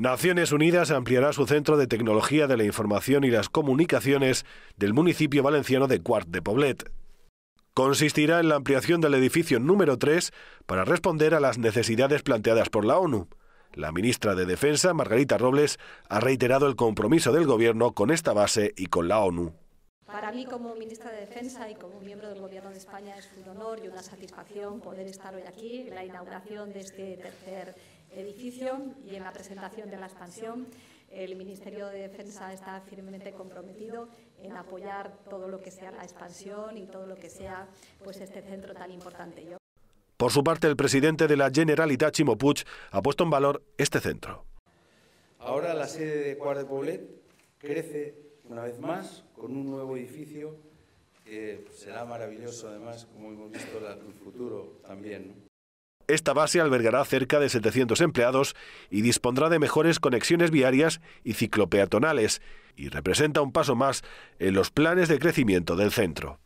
Naciones Unidas ampliará su centro de tecnología de la información y las comunicaciones del municipio valenciano de Quart de Poblet. Consistirá en la ampliación del edificio número 3 para responder a las necesidades planteadas por la ONU. La ministra de Defensa, Margarita Robles, ha reiterado el compromiso del Gobierno con esta base y con la ONU. Para mí, como ministra de Defensa y como miembro del Gobierno de España, es un honor y una satisfacción poder estar hoy aquí en la inauguración de este tercer edificio y en la presentación de la expansión. El Ministerio de Defensa está firmemente comprometido en apoyar todo lo que sea la expansión y todo lo que sea pues, este centro tan importante. por su parte, el presidente de la Generalitat, Chimo Puig, ha puesto en valor este centro. Ahora la sede de Cuart Poblet crece una vez más con un nuevo edificio que será maravilloso, además, como hemos visto el futuro también. Esta base albergará cerca de 700 empleados y dispondrá de mejores conexiones viarias y ciclopeatonales, y representa un paso más en los planes de crecimiento del centro.